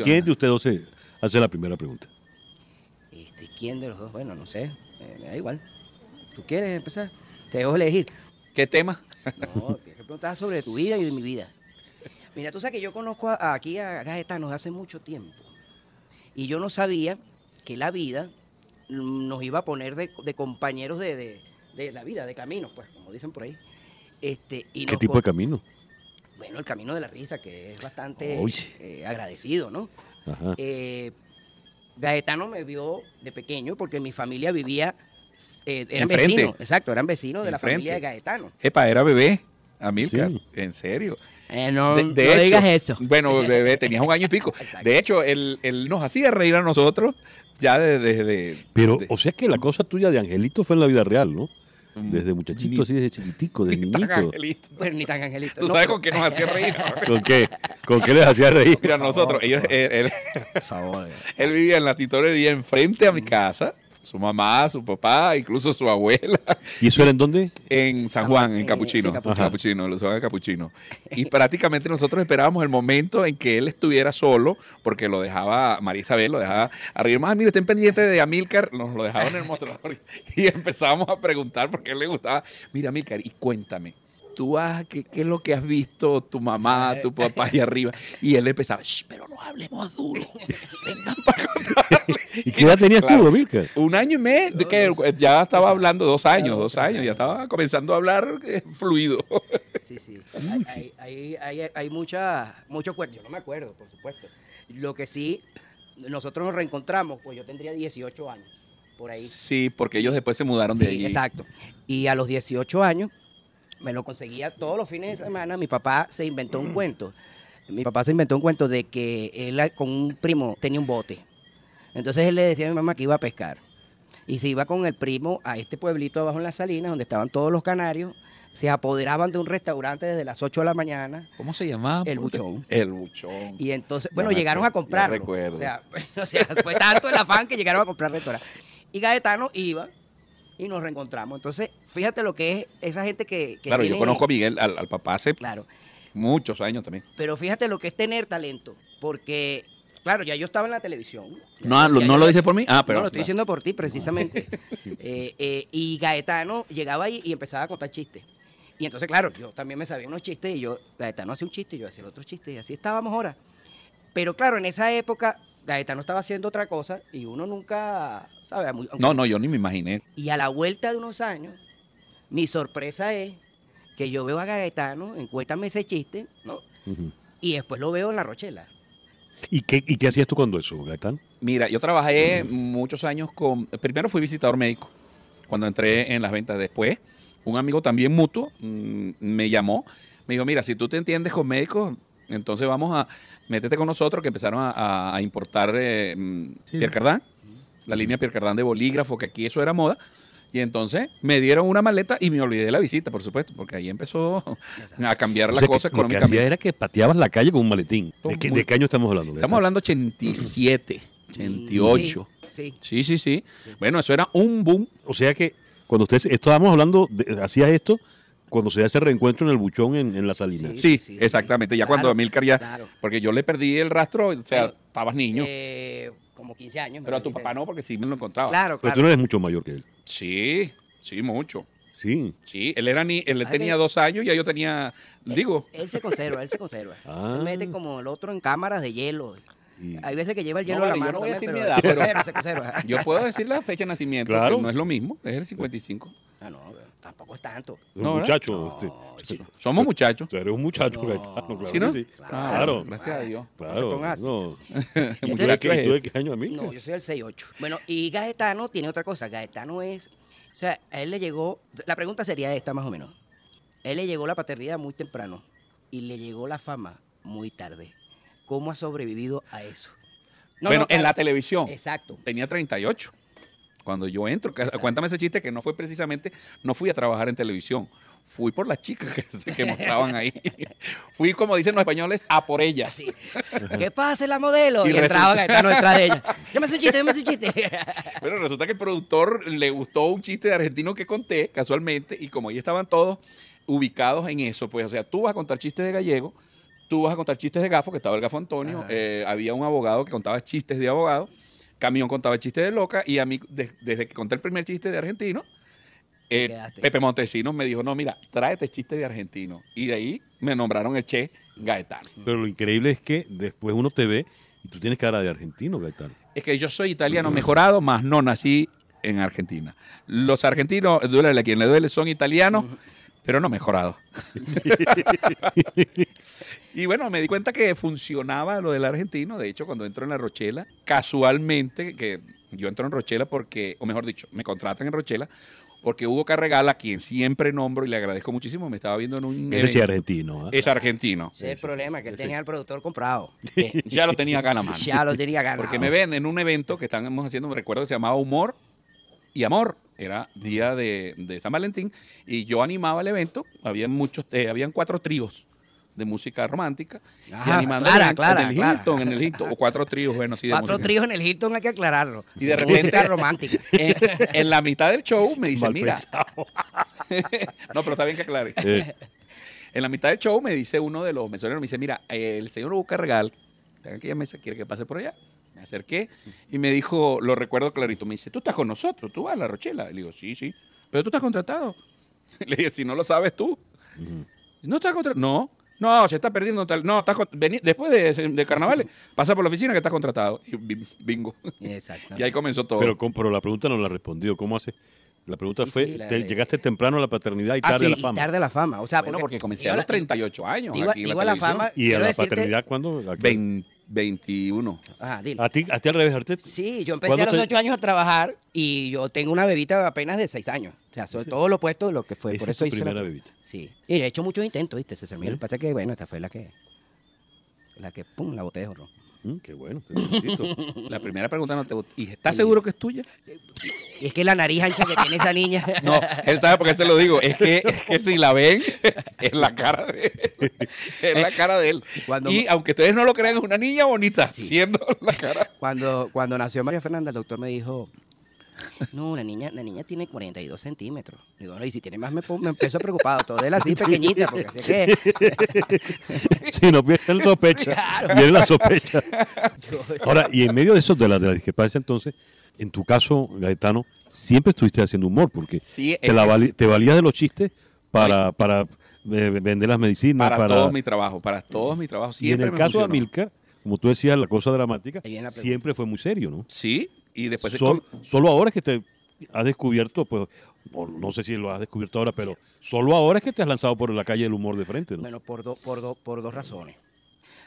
¿Quién de ustedes hace la primera pregunta? Este, ¿Quién de los dos? Bueno, no sé. me da igual. ¿Tú quieres empezar? Te dejo elegir. ¿Qué tema? No, te preguntar sobre tu vida y de mi vida. Mira, tú sabes que yo conozco aquí a nos hace mucho tiempo. Y yo no sabía que la vida nos iba a poner de, compañeros de, la vida, de caminos, pues, como dicen por ahí. Este, y ¿Qué tipo de camino? bueno, el camino de la risa, que es bastante eh, agradecido, ¿no? Eh, Gaetano me vio de pequeño porque mi familia vivía, eh, eran exacto, eran vecinos de la familia de Gaetano. Epa, era bebé, Amilcar, en serio. Eh, no, de, digas eso. Bueno, bebé, tenías un año y pico. De hecho, él, nos hacía reír a nosotros ya desde... Pero, o sea que la cosa tuya de Angelito fue en la vida real, ¿no? Desde muchachito, sí, desde chiquitico, desde ni Tan angelito. Bueno, ni tan angelito. ¿Tú sabes con qué nos hacía reír? ¿Con qué? ¿Con qué les hacía reír? Mira, nosotros, él, él, vivía en la titorería enfrente a mi mm. casa su mamá, su papá, incluso su abuela. ¿Y eso era en dónde? En San Juan, en Capuchino. En Capuchino, en Capuchino. Y prácticamente nosotros esperábamos el momento en que él estuviera solo, porque lo dejaba María Isabel, lo dejaba arriba. Más, mire, estén pendientes de Amilcar, nos lo dejaban en el mostrador. Y empezábamos a preguntar por qué le gustaba. Mira, Amilcar, y cuéntame tú has, ¿qué, es lo que has visto tu mamá, tu papá allá arriba? Y él empezaba, pero no hablemos duro. Vengan para ¿Y qué edad tenías tú, Milka? Un año y medio, que ya estaba hablando dos años, dos años, ya estaba comenzando a hablar eh, fluido. Sí, sí. Hay, hay, mucha, mucho cuerpo, yo no me acuerdo, por supuesto. Lo que sí, nosotros nos reencontramos, pues yo tendría 18 años, por ahí. Sí, porque ellos después se mudaron de allí. Exacto. Y a los 18 años, me lo conseguía todos los fines de semana. Mi papá se inventó un cuento. Mi papá se inventó un cuento de que él ah, con un primo tenía un bote. Entonces él le decía a mi mamá que iba a pescar. Y se iba con el primo a este pueblito abajo en la salina, donde estaban todos los canarios. Se apoderaban de un restaurante desde las 8 de la mañana. ¿Cómo se llamaba? El Buchón. El Buchón. Y entonces, bueno, llegaron a comprarlo. recuerdo. O sea, o sea, fue tanto el afán que llegaron a comprar restaurante. Y Gaetano iba y nos reencontramos. Entonces, fíjate lo que es esa gente que... claro, yo conozco a Miguel, al, papá hace claro. muchos años también. Pero fíjate lo que es tener talento, porque, claro, ya yo estaba en la televisión. No, ah, lo, ¿no lo dice por mí? Ah, pero... No, lo estoy diciendo por ti, precisamente. Eh, eh, y Gaetano llegaba ahí y empezaba a contar chistes. Y entonces, claro, yo también me sabía unos chistes y yo, Gaetano hacía un chiste y yo hacía el otro chiste y así estábamos ahora. Pero claro, en esa época Gaetano estaba haciendo otra cosa y uno nunca sabe. no, no, yo ni me imaginé. Y a la vuelta de unos años, mi sorpresa es que yo veo a Gaetano en ese chiste, ¿no? Y después lo veo en La Rochela. ¿Y qué, ¿Y hacías tú cuando eso, Gaetano? Mira, yo trabajé muchos años con. Primero fui visitador médico cuando entré en las ventas. Después, un amigo también mutuo mm, me llamó. Me dijo, mira, si tú te entiendes con médicos, entonces vamos a, métete con nosotros que empezaron a, importar eh, mm, Pierre Cardin, la línea Pierre Cardin de bolígrafo, que aquí eso era moda. Y entonces me dieron una maleta y me olvidé la visita, por supuesto, porque ahí empezó a cambiar la cosa Lo que hacía era que pateabas la calle con un maletín. ¿De, qué, año estamos hablando? Estamos hablando 87, 88. Sí sí. sí sí. Bueno, eso era un boom. O sea que cuando ustedes estábamos hablando, hacías esto cuando se hace ese reencuentro en el buchón en, la salina. Sí, exactamente. ya cuando Milcar ya. Porque yo le perdí el rastro, o sea, estabas niño. Eh, como 15 años. Pero a tu papá no, porque sí me lo encontraba. Claro, claro. Pero tú no eres mucho mayor que él. Sí, sí, mucho. Sí. Sí, él era ni, él tenía dos años y yo tenía, digo. Él se conserva, él se conserva. Ah. Se mete como el otro en cámaras de hielo. Hay veces que lleva el hielo a la mano. Yo, no yo puedo decir la fecha de nacimiento, claro. no es lo mismo, es el 55. Ah, no, tampoco es tanto. Un muchacho. Somos muchachos. eres un muchacho, Gaetano, claro. ¿Sí, Claro, Gracias a Dios. Claro. No. ¿Tú, de qué año a mí? No, yo soy el 6-8. Bueno, y Gaetano tiene otra cosa. Gaetano es. O sea, a él le llegó. La pregunta sería esta, más o menos. él le llegó la paternidad muy temprano y le llegó la fama muy tarde. ¿Cómo ha sobrevivido a eso? bueno, en la televisión. Exacto. Tenía 38 cuando yo entro. Cuéntame ese chiste que no fue precisamente, no fui a trabajar en televisión. Fui por las chicas que, mostraban ahí. fui, como dicen los españoles, a por ellas. ¿Qué pasa, la modelo? Y, entraba nuestra de ellas. Yo me hice un chiste, yo me un chiste. Bueno, resulta que el productor le gustó un chiste de argentino que conté casualmente y como ahí estaban todos ubicados en eso, pues, o sea, tú vas a contar chistes de gallego, tú vas a contar chistes de gafo, que estaba el gafo Antonio, eh, había un abogado que contaba chistes de abogado, Camión contaba chistes de loca, y a mí, desde que conté el primer chiste de argentino, eh, Pepe Montesinos me dijo, no, mira, tráete chistes de argentino. Y de ahí me nombraron el Che Gaetano. Pero lo increíble es que después uno te ve y tú tienes cara de argentino, Gaetano. Es que yo soy italiano mejorado, más no nací en Argentina. Los argentinos, duele a quien le duele, son italianos pero no mejorado. y bueno, me di cuenta que funcionaba lo del argentino. De hecho, cuando entro en la Rochela, casualmente, que yo entro en Rochela porque, o mejor dicho, me contratan en Rochela porque Hugo Carregal, a quien siempre nombro y le agradezco muchísimo, me estaba viendo en un... Ese argentino. Es argentino. ¿ah? es el problema, que tenía al productor comprado. ya lo tenía ganas. Ya lo tenía ganas. Porque me ven en un evento que estamos haciendo, me recuerdo que se llamaba Humor y amor. Era día de, San Valentín y yo animaba el evento. Eh, habían muchos, cuatro tríos de música romántica ah, animando en, el Hilton, en el Hilton, o cuatro tríos, bueno, así de Cuatro tríos en el Hilton hay que aclararlo. Y de repente música romántica. En, en, la mitad del show me dice, mira. no, pero está bien que aclare. Eh. En la mitad del show me dice uno de los mesoneros, me dice, mira, el señor busca regal, tenga aquella mesa, quiere que pase por allá. Me acerqué y me dijo, lo recuerdo clarito, me dice, tú estás con nosotros, tú vas a la Rochela. Le digo, sí, sí, pero tú estás contratado. Le dije, si no lo sabes tú. No estás contratado. No, no, se está perdiendo tal. No, estás después de, carnavales, pasa por la oficina que estás contratado. Y bingo. Exacto. Y ahí comenzó todo. Pero, pero la pregunta no la respondió. ¿Cómo hace? La pregunta fue, llegaste temprano a la paternidad y ah, tarde a la fama. Y tarde a la fama. O sea, bueno, porque, comencé a los 38 años. aquí la, fama. ¿Y a la paternidad cuándo? 20. 21. Ajá, dile. ¿A ti, ¿A ti al revés, Arte? Sí, yo empecé a los 8 años a trabajar y yo tengo una bebita apenas de 6 años. O sea, sobre todo lo opuesto lo que fue. por eso es tu primera bebita. Sí. Y he hecho muchos intentos, ¿viste? Se ¿Sí? Lo que pasa es que, bueno, esta fue la que. La que, pum, la boté de horror. Mm, qué bueno. la primera pregunta no te gusta. ¿Y estás seguro que es tuya? Y es que la nariz ancha que tiene esa niña. No, él sabe por qué se lo digo. Es que, es que si la ven, es la cara de es la eh, cara de él. y aunque ustedes no lo crean, es una niña bonita, siendo la cara. Cuando, cuando nació María Fernanda, el doctor me dijo, No, la niña, la niña tiene 42 centímetros. Digo, y si tiene más me, empiezo empiezo preocupado. Todo él así pequeñita, porque así que. si no piensa en sospecha, viene la sospecha. Ahora, y en medio de eso, de la, de discrepancia, entonces, en tu caso, Gaetano, siempre estuviste haciendo humor, porque te, la valías de los chistes para, eh, vender las medicinas. Para, todo mi trabajo, para todos mi trabajo y en el caso de Milka, como tú decías, la cosa dramática, siempre fue muy serio, ¿no? Sí, y después... solo ahora es que te has descubierto, pues, no, sé si lo has descubierto ahora, pero solo ahora es que te has lanzado por la calle del humor de frente, ¿no? Bueno, por, por, por dos razones.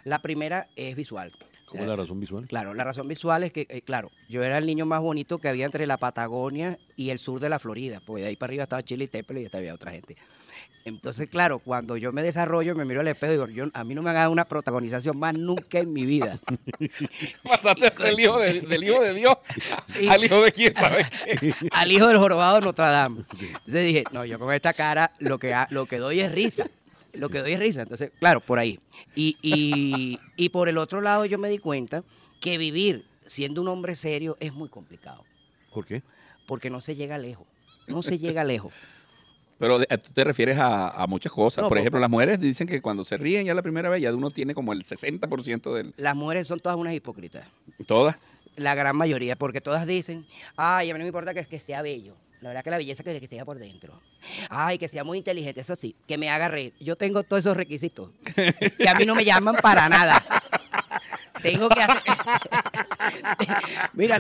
La primera es visual. ¿Cómo es la razón visual? Claro, la razón visual es que, eh, claro, yo era el niño más bonito que había entre la Patagonia y el sur de la Florida, pues de ahí para arriba estaba Chile y y estaba otra gente. Entonces, claro, cuando yo me desarrollo, me miro al espejo y digo, a mí no me han dado una protagonización más nunca en mi vida. Pasaste del hijo de, Dios al hijo de quién, al hijo del jorobado de Notre Dame. Entonces dije, no, yo con esta cara lo que, doy es risa. Lo que doy es risa. Entonces, claro, por ahí. y por el otro lado, yo me di cuenta que vivir siendo un hombre serio es muy complicado. ¿Por qué? Porque no se llega lejos. No se llega lejos. Pero eh, tú te refieres a, muchas cosas. por pues, ejemplo, las mujeres dicen que cuando se ríen ya la primera vez, ya uno tiene como el 60% del... Las mujeres son todas unas hipócritas. ¿Todas? La gran mayoría, porque todas dicen, ay, a mí no me importa que, sea bello. La verdad que la belleza que, que sea por dentro. Ay, que sea muy inteligente, eso sí, que me haga reír. Yo tengo todos esos requisitos. Que a mí no me llaman para nada. Tengo que hacer. Mira,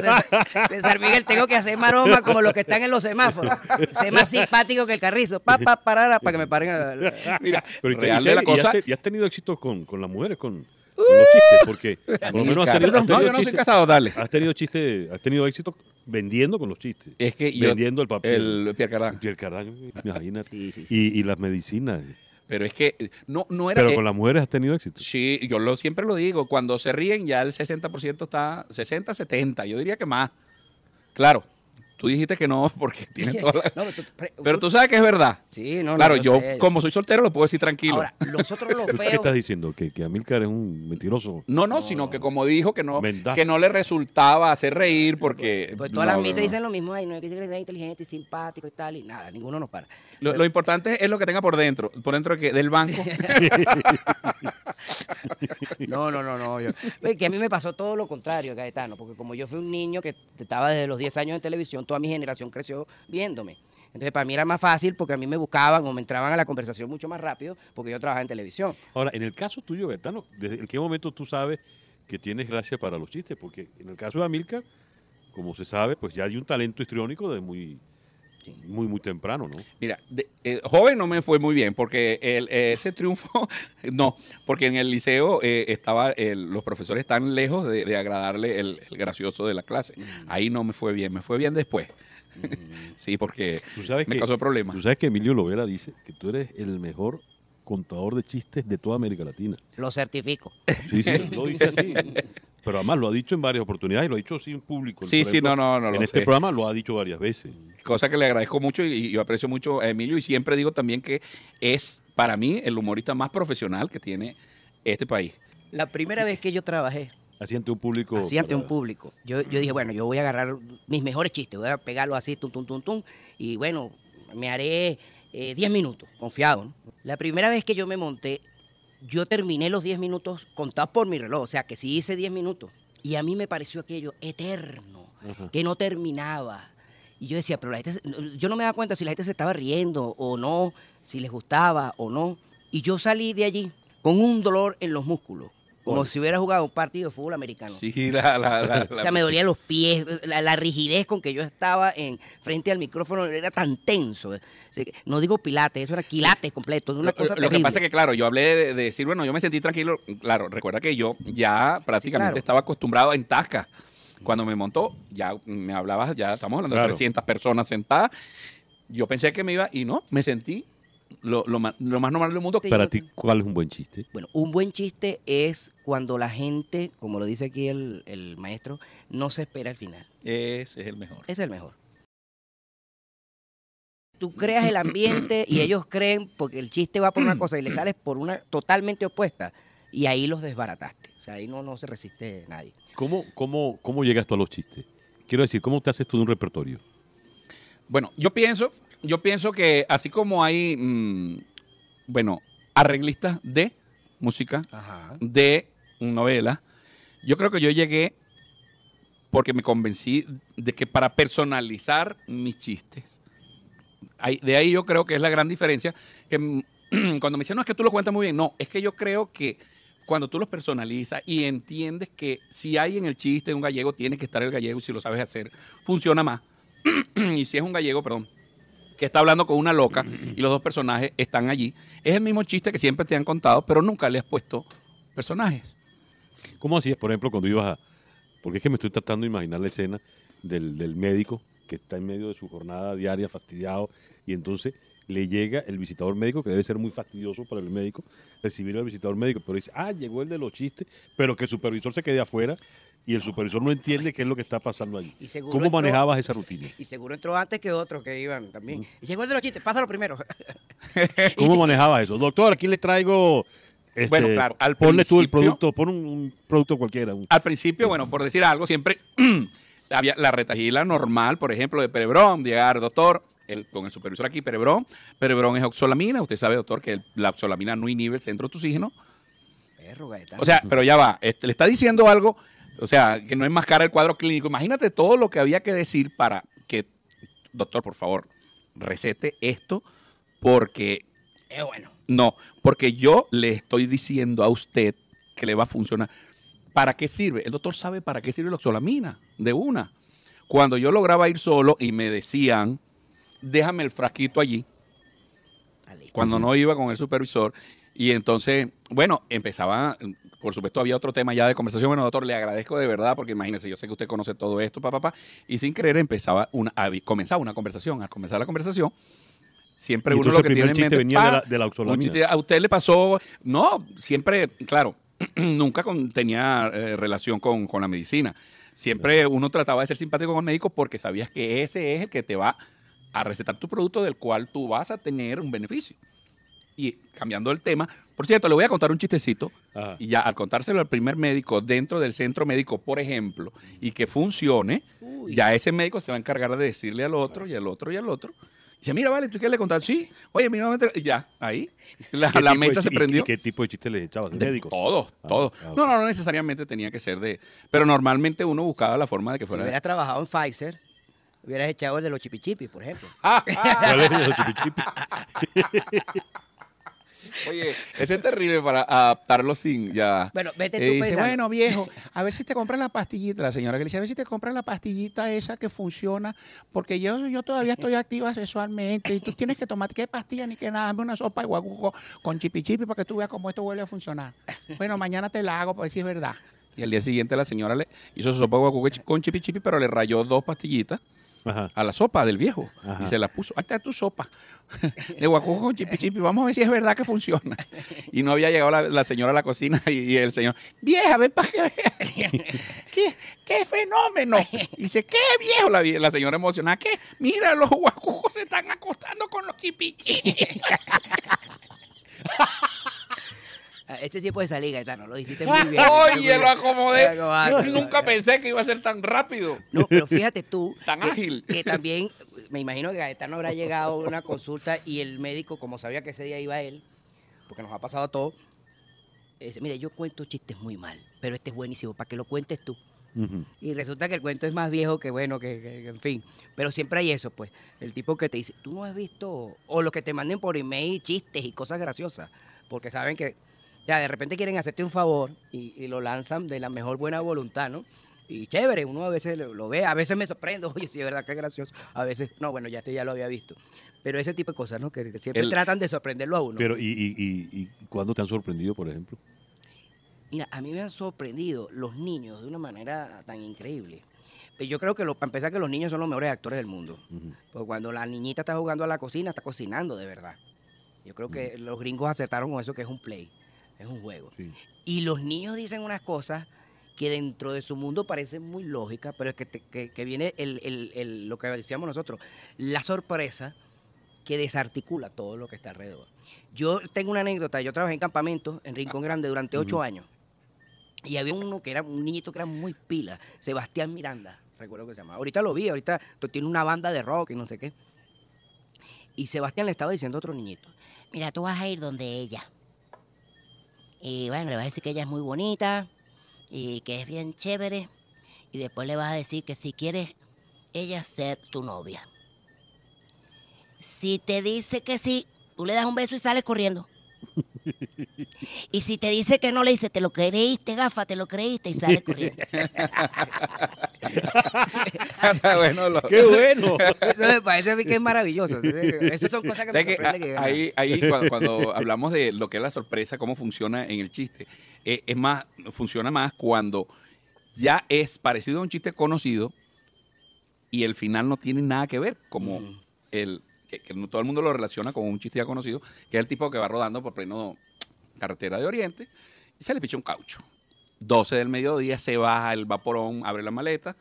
César, Miguel, tengo que hacer maroma como los que están en los semáforos. ser más simpático que el carrizo. Pa, pa, para, para que me paren. Mira, pero real de la cosa. ¿Y has tenido éxito con, con las mujeres? con los uh. chistes, porque por lo menos has tenido, has no, Has tenido éxito vendiendo con los chistes. Es que vendiendo el papel. El Pierre Cardán. Pierre Cardán, imagínate. y, las medicinas. Pero es que eh, no, no era. Pero con las mujeres has tenido éxito. Sí, yo lo, siempre lo digo. Cuando se ríen, ya el 60% está. 60, 70, yo diría que más. Claro, Tú dijiste que no porque tiene toda pero, tú, sabes que es verdad. Sí, no, Claro, yo como soy soltero lo puedo decir tranquilo. Ahora, los feo. ¿Qué estás diciendo? ¿Que, que Amilcar es un mentiroso? No, no, sino que como dijo que no, que no le resultaba hacer reír porque... Pues todas las misas dicen lo mismo, ahí, no hay que sea inteligente y simpático y tal, y nada, ninguno nos para. Lo, importante es lo que tenga por dentro, por dentro de que, del banco. no, no, no, no. Pues, que a mí me pasó todo lo contrario, Gaetano, porque como yo fui un niño que estaba desde los 10 años en televisión, toda mi generación creció viéndome. Entonces, para mí era más fácil porque a mí me buscaban o me entraban a la conversación mucho más rápido porque yo trabajaba en televisión. Ahora, en el caso tuyo, Betano, ¿desde qué momento tú sabes que tienes gracia para los chistes? Porque en el caso de Amilcar, como se sabe, pues ya hay un talento histriónico de muy, muy, muy temprano, ¿no? Mira, eh, joven no me fue muy bien porque ese triunfo, no, porque en el liceo eh, estaba los profesores tan lejos de, agradarle el, gracioso de la clase. Mm. Ahí no me fue bien, me fue bien después. Mm. sí, porque sabes me causó problemas. Tú sabes que Emilio Lovera dice que tú eres el mejor contador de chistes de toda América Latina. Lo certifico. Sí, sí, lo dice así. Pero además lo ha dicho en varias oportunidades y lo ha dicho sin público. Sí, sí, no, no, no. En este programa lo ha dicho varias veces. Cosa que le agradezco mucho y, yo aprecio mucho a Emilio y siempre digo también que es para mí el humorista más profesional que tiene este país. La primera vez que yo trabajé. Así ante un público. Así ante un público. Yo, yo dije, bueno, yo voy a agarrar mis mejores chistes, voy a pegarlo así, tum, tum, tum, tum, y bueno, me haré 10 eh, minutos, confiado. La primera vez que yo me monté yo terminé los 10 minutos contados por mi reloj, o sea que sí hice 10 minutos. Y a mí me pareció aquello eterno, que no terminaba. Y yo decía, pero la gente, yo no me daba cuenta si la gente se estaba riendo o no, si les gustaba o no. Y yo salí de allí con un dolor en los músculos como si hubiera jugado un partido de fútbol americano. Sí, la, la, la, O sea, me dolía los pies, la, rigidez con que yo estaba en frente al micrófono era tan tenso. No digo pilates, eso era quilates completo. Una cosa lo, que pasa es que, claro, yo hablé de, decir, bueno, yo me sentí tranquilo. Claro, recuerda que yo ya prácticamente estaba acostumbrado en Tasca. Cuando me montó, ya me hablabas, ya estamos hablando de 300 personas sentadas. Yo pensé que me iba y no, me sentí lo, lo, más, normal del mundo. Para ti, ¿cuál es un buen chiste? Bueno, un buen chiste es cuando la gente, como lo dice aquí el, maestro, no se espera el final. Ese es el mejor. es el mejor. Tú creas el ambiente y ellos creen, porque el chiste va por una cosa y le sales por una totalmente opuesta. Y ahí los desbarataste. O sea, ahí no, no se resiste nadie. ¿Cómo, cómo, ¿Cómo llegas tú a los chistes? Quiero decir, ¿cómo te haces tú de un repertorio? Bueno, yo pienso, yo pienso que así como hay, mm, bueno, arreglistas de música, de novela, yo creo que yo llegué porque me convencí de que para personalizar mis chistes, de ahí yo creo que es la gran diferencia, que mm, cuando me dicen, no, es que tú lo cuentas muy bien, no, es que yo creo que cuando tú los personalizas y entiendes que si hay en el chiste un gallego, tiene que estar el gallego y si lo sabes hacer, funciona más. y si es un gallego, perdón, que está hablando con una loca mm, mm, mm. y los dos personajes están allí. Es el mismo chiste que siempre te han contado, pero nunca le has puesto personajes. ¿Cómo hacías, por ejemplo, cuando ibas a... Porque es que me estoy tratando de imaginar la escena del, del médico que está en medio de su jornada diaria fastidiado y entonces le llega el visitador médico, que debe ser muy fastidioso para el médico, recibir al visitador médico, pero dice, ah, llegó el de los chistes, pero que el supervisor se quede afuera y el supervisor no entiende qué es lo que está pasando allí. ¿Cómo manejabas esa rutina? Y seguro entró antes que otros que iban también. Y llegó el de los chistes, pásalo primero. ¿Cómo manejabas eso? Doctor, aquí le traigo... Este, bueno, claro, al ponle tú el producto, pon un, producto cualquiera. al principio, bueno, por decir algo, siempre había la retagila normal, por ejemplo, de Perebrón, llegar, doctor, con el supervisor aquí, Perebrón, Perebrón es oxolamina, usted sabe, doctor, que la oxolamina no inhibe el centro de oxígeno. O sea, pero ya va, este, le está diciendo algo o sea, que no es más cara el cuadro clínico. Imagínate todo lo que había que decir para que, doctor, por favor, recete esto porque... Es eh, bueno. No, porque yo le estoy diciendo a usted que le va a funcionar. ¿Para qué sirve? El doctor sabe para qué sirve la oxolamina, de una. Cuando yo lograba ir solo y me decían, déjame el frasquito allí, cuando no iba con el supervisor, y entonces, bueno, empezaba, por supuesto, había otro tema ya de conversación. Bueno, doctor, le agradezco de verdad, porque imagínese, yo sé que usted conoce todo esto, papá, papá. Pa, y sin creer, empezaba una, comenzaba una conversación. Al comenzar la conversación, siempre uno lo que tiene en mente. venía de la, de la a usted le pasó. No, siempre, claro, nunca tenía eh, relación con, con la medicina. Siempre uno trataba de ser simpático con el médico porque sabías que ese es el que te va a recetar tu producto del cual tú vas a tener un beneficio. Y cambiando el tema, por cierto, le voy a contar un chistecito. Y ya al contárselo al primer médico dentro del centro médico, por ejemplo, y que funcione, ya ese médico se va a encargar de decirle al otro y al otro y al otro. dice, mira, vale, ¿tú quieres le contar? Sí. Oye, mira, ya, ahí. La, mecha se prendió. ¿Qué tipo de chiste le echabas? ¿De, Todos, todos. Ah, ah, no, no, no necesariamente tenía que ser de... Pero normalmente uno buscaba la forma de que fuera... Si hubieras trabajado en Pfizer, hubieras echado el de los chipichipis, por ejemplo. Ah. los chipichipis? Oye, ese es terrible para adaptarlo sin ya. Bueno, vete eh, tú. bueno, viejo, a ver si te compras la pastillita. La señora que le dice, a ver si te compras la pastillita esa que funciona, porque yo, yo todavía estoy activa sexualmente y tú tienes que tomar qué pastilla ni qué nada, dame una sopa de guacuco con chipichipi para que tú veas cómo esto vuelve a funcionar. Bueno, mañana te la hago para decir verdad. Y al día siguiente la señora le hizo su sopa de guacuco con chipichipi, pero le rayó dos pastillitas a la sopa del viejo. Y se la puso, hasta tu sopa. De guacujo con chipichipi vamos a ver si es verdad que funciona. Y no había llegado la, señora a la cocina y, el señor, vieja, ven para ¿Qué, ¿Qué, fenómeno. dice, ¿qué viejo? La, señora emocionada, que Mira, los guacujos se están acostando con los chipichis. Ah, ese sí puede salir, Gaetano, lo hiciste muy bien. Oye, lo acomodé. Ah, nunca pensé que iba a ser tan rápido. No, pero fíjate tú. tan ágil. Que, también, me imagino que Gaetano habrá llegado a una consulta y el médico, como sabía que ese día iba él, porque nos ha pasado todo, dice, mire, yo cuento chistes muy mal, pero este es buenísimo, para que lo cuentes tú. Y resulta que el cuento es más viejo que bueno, que, que, en fin. Pero siempre hay eso, pues. El tipo que te dice, tú no has visto, o los que te manden por email chistes y cosas graciosas, porque saben que sea, de repente quieren hacerte un favor y, lo lanzan de la mejor buena voluntad, ¿no? Y chévere, uno a veces lo, ve, a veces me sorprendo, oye, sí, de verdad que gracioso, a veces, no, bueno, ya este ya lo había visto. Pero ese tipo de cosas, ¿no? Que, siempre tratan de sorprenderlo a uno. Pero, ¿y, y, y, cuándo te han sorprendido, por ejemplo? Mira, a mí me han sorprendido los niños de una manera tan increíble. Pues yo creo que, lo, para empezar, que los niños son los mejores actores del mundo. Porque cuando la niñita está jugando a la cocina, está cocinando de verdad. Yo creo que los gringos acertaron con eso, que es un play. Es un juego. Y los niños dicen unas cosas que dentro de su mundo parecen muy lógicas, pero es que, viene lo que decíamos nosotros, la sorpresa que desarticula todo lo que está alrededor. Yo tengo una anécdota, yo trabajé en campamento en Rincón Grande durante ocho años y había uno que era un niñito que era muy pila, Sebastián Miranda, recuerdo que se llamaba. Ahorita lo vi, ahorita tiene una banda de rock y no sé qué. Y Sebastián le estaba diciendo a otro niñito, mira, tú vas a ir donde ella. Y bueno, le vas a decir que ella es muy bonita y que es bien chévere. Y después le vas a decir que si quieres ella ser tu novia. Si te dice que sí, tú le das un beso y sales corriendo. Y si te dice que no, le dice, te lo creíste, gafa, te lo creíste, y sale corriendo. bueno, ¡Qué bueno! Eso me parece a mí que es maravilloso. Esas son cosas que, me que, ahí, ahí cuando, hablamos de lo que es la sorpresa, cómo funciona en el chiste, eh, es más, funciona más cuando ya es parecido a un chiste conocido y el final no tiene nada que ver, como el que, todo el mundo lo relaciona con un chiste ya conocido, que es el tipo que va rodando por pleno carretera de Oriente y se le picha un caucho. 12 del mediodía se baja el vaporón, abre la maleta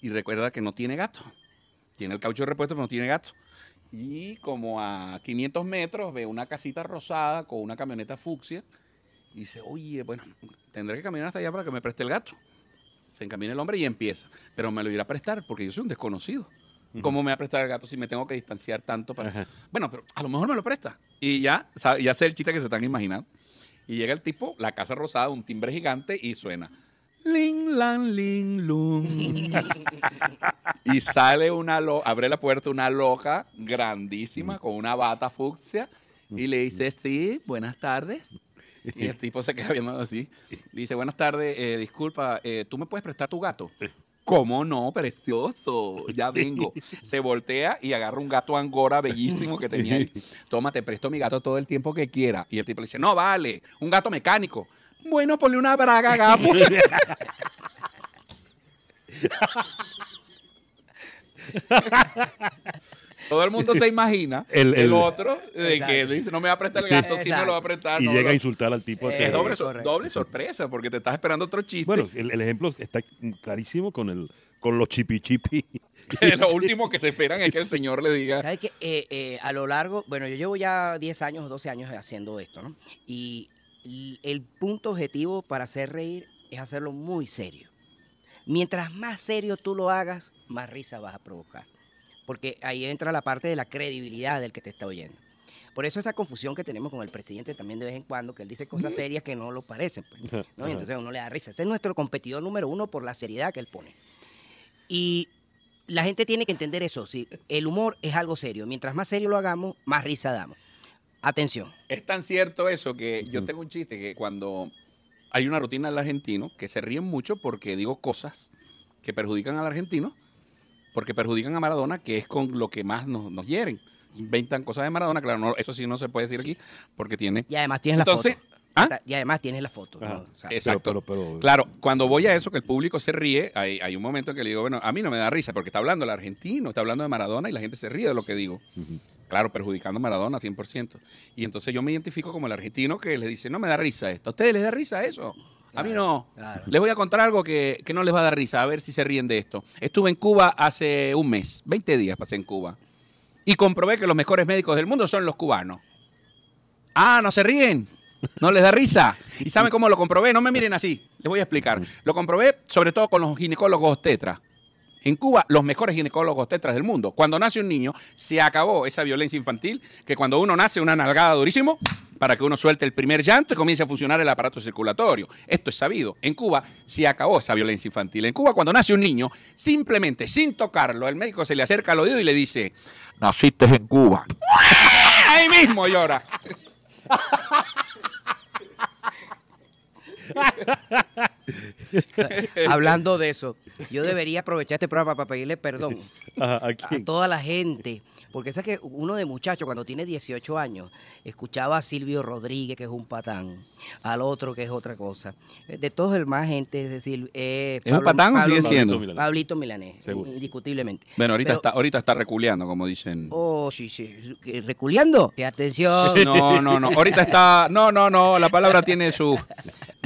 y recuerda que no tiene gato. Tiene el caucho de repuesto, pero no tiene gato. Y como a 500 metros ve una casita rosada con una camioneta fucsia y dice, oye, bueno, tendré que caminar hasta allá para que me preste el gato. Se encamina el hombre y empieza. Pero me lo irá a prestar porque yo soy un desconocido. ¿Cómo me va a prestar el gato si me tengo que distanciar tanto? Para... Bueno, pero a lo mejor me lo presta. Y ya, ya sé el chiste que se están imaginando. Y llega el tipo, la casa rosada, un timbre gigante y suena. Ling, lan, ling, lung. y sale una loja, abre la puerta una loja grandísima con una bata fucsia y le dice, sí, buenas tardes. Y el tipo se queda viendo así. dice, buenas tardes, eh, disculpa, eh, ¿tú me puedes prestar tu gato? ¿Cómo no? Precioso. Ya vengo. Se voltea y agarra un gato angora bellísimo que tenía ahí. Toma, te presto mi gato todo el tiempo que quiera. Y el tipo le dice, no vale, un gato mecánico. Bueno, ponle una braga, gafo. Todo el mundo se imagina el, otro de que dice, no me va a prestar el gasto, sí me lo va a prestar. Y llega a insultar al tipo. es doble, doble, sorpresa, porque te estás esperando otro chiste. Bueno, el, ejemplo está clarísimo con el con los chipi chipi. lo último que se esperan es que el señor le diga. ¿Sabes que eh, eh, a lo largo, bueno, yo llevo ya 10 años 12 años haciendo esto, ¿no? Y el punto objetivo para hacer reír es hacerlo muy serio. Mientras más serio tú lo hagas, más risa vas a provocar porque ahí entra la parte de la credibilidad del que te está oyendo. Por eso esa confusión que tenemos con el presidente también de vez en cuando, que él dice cosas ¿Mm? serias que no lo parecen. Pues, ¿no? Y entonces uno le da risa. Ese es nuestro competidor número uno por la seriedad que él pone. Y la gente tiene que entender eso. Si el humor es algo serio. Mientras más serio lo hagamos, más risa damos. Atención. Es tan cierto eso que yo tengo un chiste que cuando hay una rutina del argentino que se ríen mucho porque digo cosas que perjudican al argentino porque perjudican a Maradona, que es con lo que más nos, nos hieren. Inventan cosas de Maradona, claro, no, eso sí no se puede decir aquí, porque tiene... Y además tienes la foto. ¿ah? Y además tienes la foto. Exacto. Eh. claro, cuando voy a eso, que el público se ríe, hay, hay, un momento en que le digo, bueno, a mí no me da risa, porque está hablando el argentino, está hablando de Maradona y la gente se ríe de lo que digo. Claro, perjudicando a Maradona 100%. Y entonces yo me identifico como el argentino que le dice, no me da risa esto. ¿A ustedes les da risa eso? a mí no. Les voy a contar algo que, no les va a dar risa, a ver si se ríen de esto. Estuve en Cuba hace un mes, 20 días pasé en Cuba, y comprobé que los mejores médicos del mundo son los cubanos. Ah, no se ríen, no les da risa. ¿Y saben cómo lo comprobé? No me miren así, les voy a explicar. Lo comprobé sobre todo con los ginecólogos tetras. En Cuba, los mejores ginecólogos tetras del mundo. Cuando nace un niño, se acabó esa violencia infantil, que cuando uno nace una nalgada durísimo, para que uno suelte el primer llanto y comience a funcionar el aparato circulatorio. Esto es sabido. En Cuba se acabó esa violencia infantil. En Cuba, cuando nace un niño, simplemente sin tocarlo, el médico se le acerca al oído y le dice, naciste en Cuba. Ahí mismo llora. Hablando de eso, yo debería aprovechar este programa para pedirle perdón ¿a, toda la gente. Porque sabes que uno de muchachos, cuando tiene 18 años, escuchaba a Silvio Rodríguez, que es un patán, al otro, que es otra cosa. De todos el más gente, es decir. Eh, ¿Es un patán sigue siendo? Pablito Milanés, indiscutiblemente. Bueno, ahorita, está, ahorita está reculeando, como dicen. Oh, sí, sí. ¿Reculeando? Atención. No, no, no. Ahorita está. No, no, no. La palabra tiene su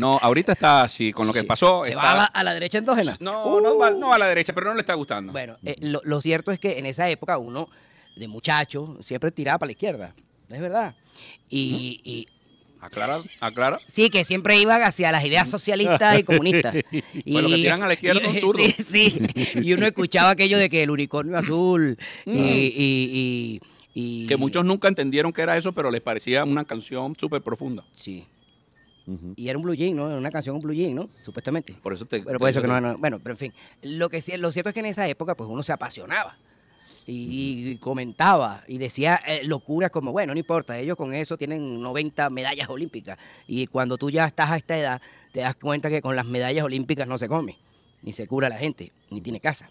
no, ahorita está así, con lo que pasó. ¿Se va a la, derecha endógena? No, no, no, a la derecha, pero no le está gustando. Bueno, eh, lo, cierto es que en esa época uno, de muchacho, siempre tiraba para la izquierda. Es verdad. Y. Aclara, Sí, que siempre iba hacia las ideas socialistas y comunistas. y, pues que tiran a la izquierda un Sí, sí. Y uno escuchaba aquello de que el unicornio azul mm. y, y, y, Que muchos nunca entendieron que era eso, pero les parecía una canción súper profunda. Sí. Y era un blue jean, ¿no? una canción un blue jean, ¿no? Supuestamente. Por eso te. Pero que Bueno, pero en fin. Lo, cierto es que en esa época, pues uno se apasionaba. Y, comentaba y decía eh, locuras como, bueno, no importa, ellos con eso tienen 90 medallas olímpicas. Y cuando tú ya estás a esta edad, te das cuenta que con las medallas olímpicas no se come, ni se cura la gente, ni tiene casa.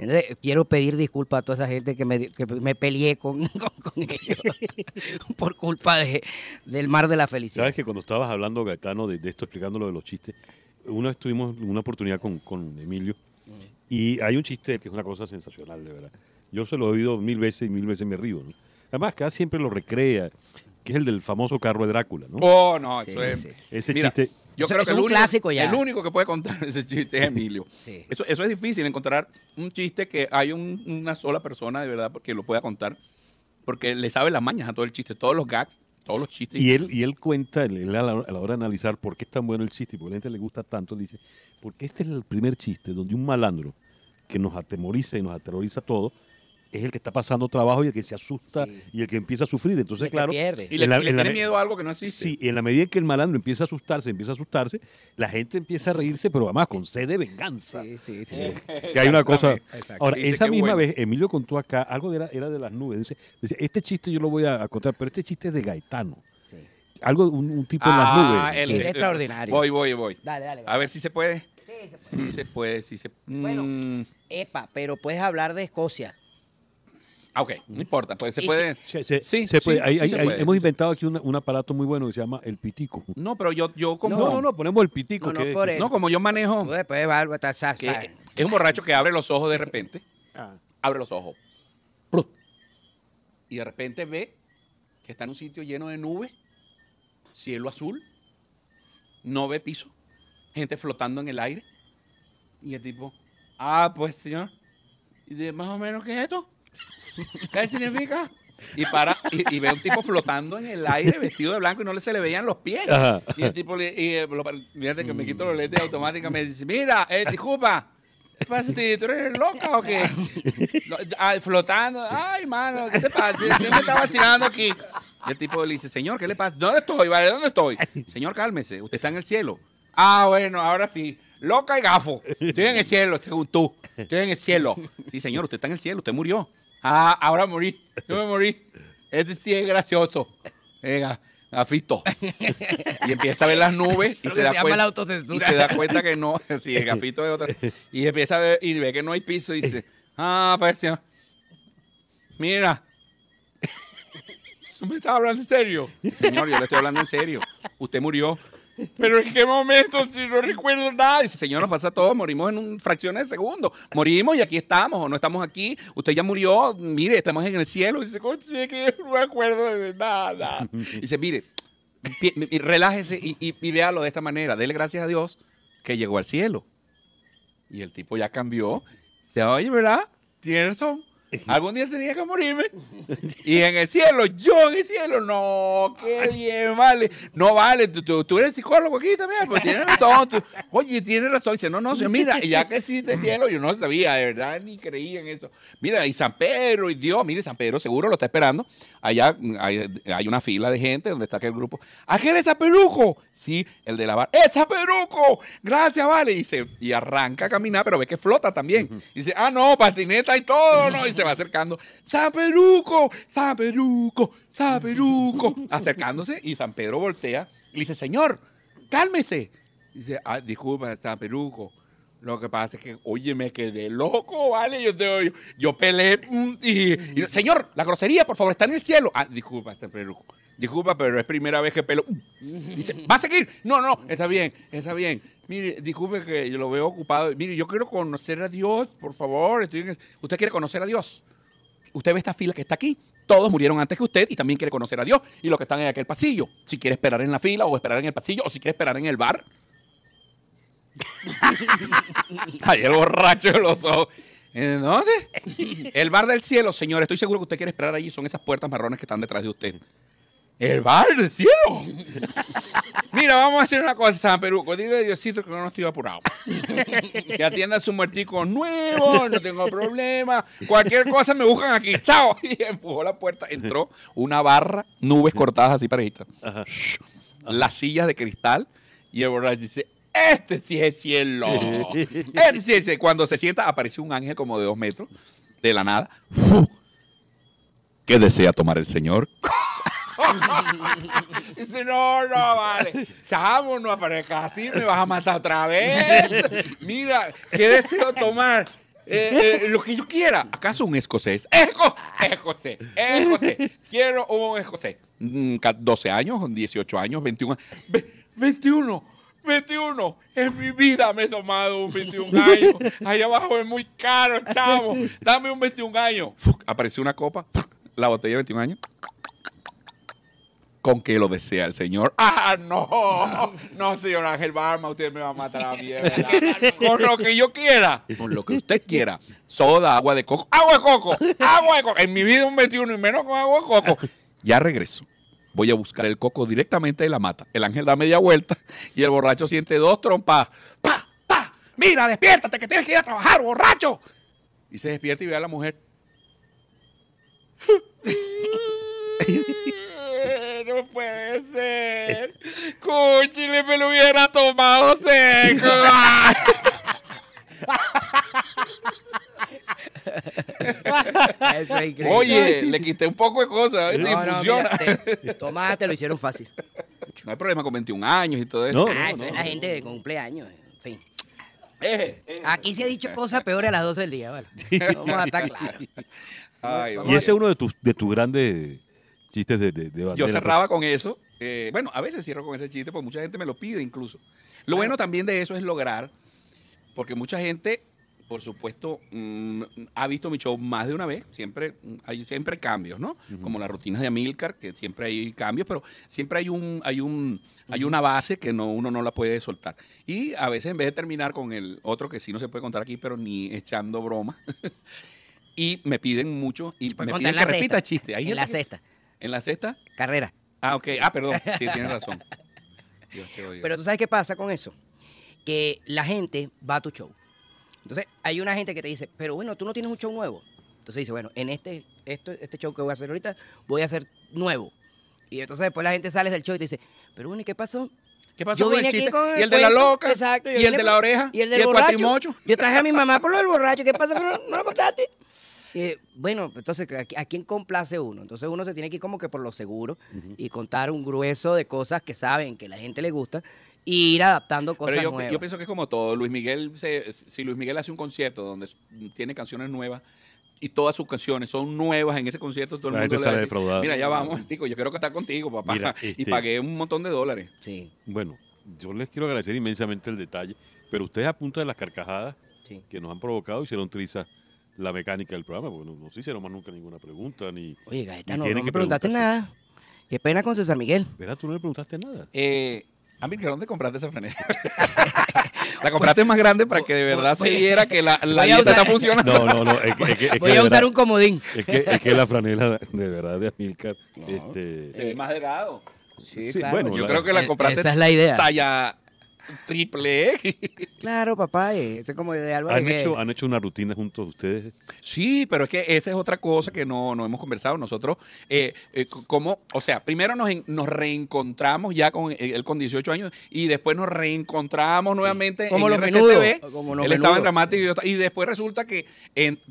Entonces, quiero pedir disculpas a toda esa gente que me, que me peleé con, ellos por culpa de, del mar de la felicidad. Sabes que cuando estabas hablando, Gaetano, de, esto, esto, lo de los chistes, una vez tuvimos una oportunidad con, Emilio mm. y hay un chiste que es una cosa sensacional, de verdad. Yo se lo he oído mil veces y mil veces me río. Además, cada siempre lo recrea, que es el del famoso carro de Drácula, ¿no? Oh, no, es. Ese chiste yo creo que el único, El único que puede contar ese chiste es Emilio. Eso, es difícil, encontrar un chiste que hay una sola persona de verdad que lo pueda contar, porque le sabe las mañas a todo el chiste, todos los gags, todos los chistes. Y él, y él cuenta, a, la, hora de analizar por qué es tan bueno el chiste, qué a la gente le gusta tanto, dice, porque este es el primer chiste donde un malandro que nos atemoriza y nos aterroriza a todos, es el que está pasando trabajo y el que se asusta y el que empieza a sufrir. Entonces, claro. Y le, tiene miedo a algo que no existe. Sí, en la medida en que el malandro empieza a asustarse, empieza a asustarse, la gente empieza a reírse, pero además con sed de venganza. Sí, sí, sí. Eh, que hay una cosa. Ahora, esa misma vez, Emilio contó acá, algo de era de las nubes. Dice, este chiste yo lo voy a, contar, pero este chiste es de Gaetano algo un, tipo en las ah, nubes. es extraordinario. Voy, voy, voy. Dale, dale, A ver si se puede. Sí, se puede. Sí se puede, Bueno, mm. epa, pero puedes hablar de Escocia. Ah, ok, no importa, pues se puede. sí, se puede. hemos inventado aquí un, aparato muy bueno que se llama el pitico. No, pero yo, yo como. No, no, ponemos el pitico. No, no como yo manejo. Pues, va pues, pues, algo, está es un borracho que abre los ojos de repente. Ah. Abre los ojos. Y de repente ve que está en un sitio lleno de nubes, cielo azul, no ve piso, gente flotando en el aire. Y el tipo, ah, pues señor, ¿y de más o menos qué es esto? ¿Qué significa? Y, para, y, ve un tipo flotando en el aire vestido de blanco y no le, se le veían los pies. Y el tipo, le, y, eh, que me quito los lentes automáticamente, dice, mira, eh, disculpa, ¿qué pasa? ¿Tú eres loca o qué? flotando, ay, mano, ¿qué se pasa? Yo me estaba tirando aquí. Y el tipo le dice, señor, ¿qué le pasa? ¿Dónde estoy? Vale, ¿dónde estoy? Señor, cálmese, usted está en el cielo. Ah, bueno, ahora sí loca y gafo. Estoy en el cielo, según tú. Estoy en el cielo. Sí, señor, usted está en el cielo, usted murió. Ah, ahora morí. Yo me morí. Este sí es gracioso. Venga. Gafito. Y empieza a ver las nubes y se, da cuenta, se da cuenta que no. Sí, el gafito es otra. Y empieza a ver y ve que no hay piso y dice, ah, pues, mira, ¿Tú me estás hablando en serio? Señor, yo le estoy hablando en serio. Usted murió. Pero en qué momento, si no recuerdo nada. Dice, señor, nos pasa todo, morimos en un fracción de segundo. Morimos y aquí estamos, o no estamos aquí. Usted ya murió, mire, estamos en el cielo. Dice, que no me acuerdo de nada. Dice, mire, relájese y, y véalo de esta manera. Dele gracias a Dios que llegó al cielo. Y el tipo ya cambió. Dice, oye, ¿verdad? Tiene razón. Algún día tenía que morirme. Y en el cielo, yo en el cielo, no, qué bien, vale. No vale, tú, eres psicólogo aquí también, pues tienes razón. oye, tienes razón. Dice, no, no, mira, ya que existe el cielo, yo no sabía, de verdad, ni creía en eso Mira, y San Pedro, y Dios, mire, San Pedro seguro lo está esperando. Allá hay, una fila de gente donde está aquel grupo. ¿Aquel es Peruco? Sí, el de la barra. ¡Es Peruco! Gracias, vale. Y, y arranca a caminar, pero ve que flota también. Dice, ah, no, patineta y todo, no. Dice, se va acercando. Peruco, Peruco, San Peruco, Acercándose y San Pedro voltea y dice, señor, cálmese. dice, ah, disculpa, Peruco, Lo que pasa es que, oye, me quedé loco, ¿vale? Yo, te, yo, yo peleé y, Señor, la grosería, por favor, está en el cielo. Ah, disculpa, San Peruco disculpa, pero es primera vez que pelo. Dice, ¿va a seguir? No, no, está bien, está bien. Mire, disculpe que yo lo veo ocupado. Mire, yo quiero conocer a Dios, por favor. Usted quiere conocer a Dios. Usted ve esta fila que está aquí. Todos murieron antes que usted y también quiere conocer a Dios. Y los que están en aquel pasillo. Si quiere esperar en la fila o esperar en el pasillo o si quiere esperar en el bar. Ahí el borracho de los ojos. dónde? El bar del cielo, señor. Estoy seguro que usted quiere esperar allí. Son esas puertas marrones que están detrás de usted. El bar del cielo. Mira, vamos a hacer una cosa, San Perú. Dile Diosito que no estoy apurado. que atienda su muertico nuevo, no tengo problema. Cualquier cosa me buscan aquí. Chao. Y empujó la puerta. Entró una barra, nubes cortadas así parejitas. Las sillas de cristal. Y el borracho dice, este sí es el cielo. Este sí cielo. Cuando se sienta, aparece un ángel como de dos metros, de la nada. ¿Qué desea tomar el señor? Dice, no, no, vale. no aparezca así me vas a matar otra vez. Mira, que deseo tomar? Eh, eh, lo que yo quiera. ¿Acaso un escocés? ¡Escocés! ¡Escocés! Quiero un escocés. 12 mm, años, 18 años, 21 años 21. 21. En mi vida me he tomado un 21 años. Allá abajo es muy caro, chavo. Dame un 21 años. Apareció una copa, la botella de 21 años con que lo desea el Señor. ¡Ah, no! No, señor Ángel Barma, usted me va a matar a mí, Con lo que yo quiera. Con lo que usted quiera. Soda, agua de coco. ¡Agua de coco! ¡Agua de coco! En mi vida un 21 y menos con agua de coco. Ya regreso. Voy a buscar el coco directamente de la mata. El ángel da media vuelta y el borracho siente dos trompas. ¡Pa! ¡Pa! ¡Mira, despiértate que tienes que ir a trabajar, borracho! Y se despierta y ve a la mujer. no puede ser. Cuchile me lo hubiera tomado seco. Eso es increíble. Oye, le quité un poco de cosas. No, funciona. Tomás te lo hicieron fácil. No hay problema con 21 años y todo eso. No, ah, eso es la gente de cumpleaños. En fin. Aquí se ha dicho cosas peores a las 12 del día. vamos a estar claros. y ese es uno de tus grandes chistes de, de, Yo pues. cerraba con eso. Eh, bueno, a veces cierro con ese chiste porque mucha gente me lo pide incluso. Lo bueno también de eso es lograr, porque mucha gente, por supuesto, mm, ha visto mi show más de una vez. Siempre mm, hay siempre cambios, ¿no? Como las rutinas de Amilcar, que siempre hay cambios, pero siempre hay un hay un hay una base que uno no la puede soltar. Y a veces en vez de terminar con el otro que sí no se puede contar aquí, pero ni echando broma. y me piden mucho y, me piden que repita chiste. ahí en la cesta. ¿En la sexta? Carrera. Ah, ok. Ah, perdón. Sí, tienes razón. Dios te Pero tú sabes qué pasa con eso. Que la gente va a tu show. Entonces, hay una gente que te dice, pero bueno, tú no tienes un show nuevo. Entonces dice, bueno, en este, esto, este show que voy a hacer ahorita, voy a hacer nuevo. Y entonces después la gente sale del show y te dice, pero bueno, ¿y qué pasó? ¿Qué pasó con el chiste? ¿Y el de la loca? Exacto, ¿Y el de la oreja? ¿Y el del borracho? Yo traje a mi mamá por el borracho. ¿Qué pasa? no lo contaste? Eh, bueno, entonces, ¿a quién complace uno? Entonces uno se tiene que ir como que por lo seguro y contar un grueso de cosas que saben que la gente le gusta y ir adaptando cosas yo, nuevas. Yo pienso que es como todo. Luis Miguel, si Luis Miguel hace un concierto donde tiene canciones nuevas, y todas sus canciones son nuevas en ese concierto. Todo el mundo gente sale Mira, ya vamos, tico, yo quiero estar contigo, papá. y este, pagué un montón de dólares. Sí. Bueno, yo les quiero agradecer inmensamente el detalle, pero ustedes a punto de las carcajadas que nos han provocado hicieron trizas la mecánica del programa, porque no, se hicieron más nunca ninguna pregunta, ni... Oye, Gaetano, no, le preguntaste nada. Qué pena con César Miguel. ¿Verdad? Tú no le preguntaste nada. Eh, Amilcar, ¿dónde compraste esa franela? la compraste más grande para que de verdad se viera que la, la está funcionando. No, no, no. voy a usar un comodín. Es que, es que la franela de verdad de Amilcar... este, más delgado. Sí, claro. bueno, yo creo que la e, compraste. Esa es la idea. Talla triple ¿eh? Claro, papá, ese como de ¿Han hecho, ¿Han hecho una rutina juntos ustedes? Sí, pero es que esa es otra cosa que no, no hemos conversado nosotros. Eh, eh, como, o sea, primero nos, nos reencontramos ya con él con 18 años y después nos reencontramos nuevamente como en los RCTV. él estaba en Dramático y yo Y después resulta que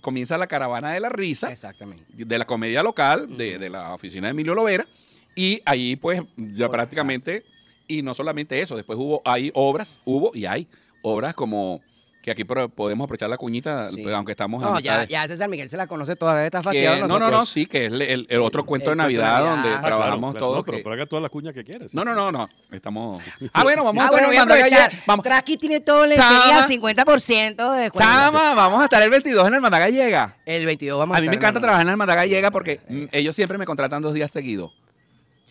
comienza la caravana de la risa. Exactamente. De la comedia local, de, la oficina de Emilio Lovera. Y ahí, pues, ya prácticamente... Y no solamente eso, después hubo, hay obras, hubo y hay obras como que aquí podemos aprovechar la cuñita, pues, aunque estamos... No, ya, ya San Miguel se la conoce todavía, está fatigado. No, no, no, sí, que es el, otro cuento de Navidad, donde ah, trabajamos todos. No, pero haga todas las cuñas que quieres. No, no, no, no, estamos... Ah, bueno, vamos ah, a, bueno, voy a Vamos. tiene todo el por 50% de Sama, vamos a estar el 22 en el mandaga Gallega. El 22 vamos a, estar. a mí me encanta trabajar en el mandaga Gallega porque mm, ellos siempre me contratan dos días seguidos.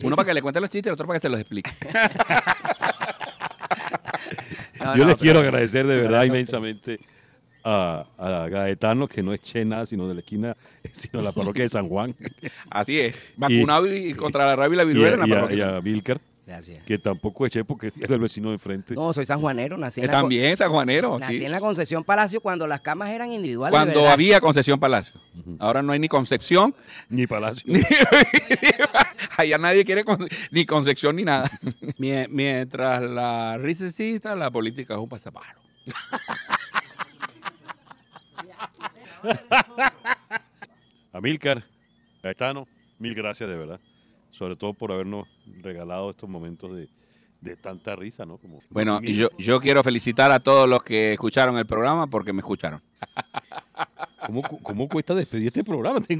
Uno para que le cuente los chistes y el otro para que se los explique. Yo les quiero agradecer de verdad inmensamente a, a Gaetano, que no es Chena sino de la esquina, sino de la parroquia de San Juan. Así es, vacunado y, contra la rabia y la viruela en la parroquia. Y y a Vilker. Que tampoco eché porque era el vecino de enfrente. No, soy sanjuanero, nací eh, También sanjuanero. Nací en la Concepción Palacio cuando las camas eran individuales. Cuando había Concepción Palacio. Ahora no hay ni Concepción. Ni Palacio. allá nadie quiere ni Concepción ni nada. Mientras la risa la política es un pasaparo. Amílcar, Gaetano, mil gracias de verdad sobre todo por habernos regalado estos momentos de, tanta risa, ¿no? bueno, yo, yo quiero felicitar a todos los que escucharon el programa porque me escucharon. ¿Cómo, cuesta despedir este programa?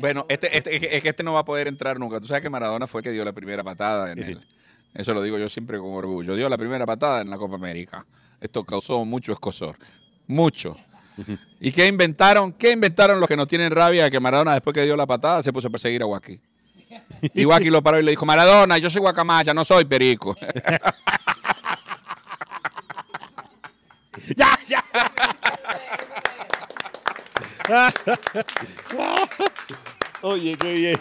bueno, este, este, es que este no va a poder entrar nunca. Tú sabes que Maradona fue el que dio la primera patada en él. Eso lo digo yo siempre con orgullo. Dio la primera patada en la Copa América. Esto causó mucho escosor. Mucho. ¿Y qué inventaron? ¿Qué inventaron los que no tienen rabia que Maradona después que dio la patada se puso a perseguir a Joaquín Y Joaquín lo paró y le dijo, Maradona, yo soy guacamaya, no soy perico. ya, ya. Oye, qué bien.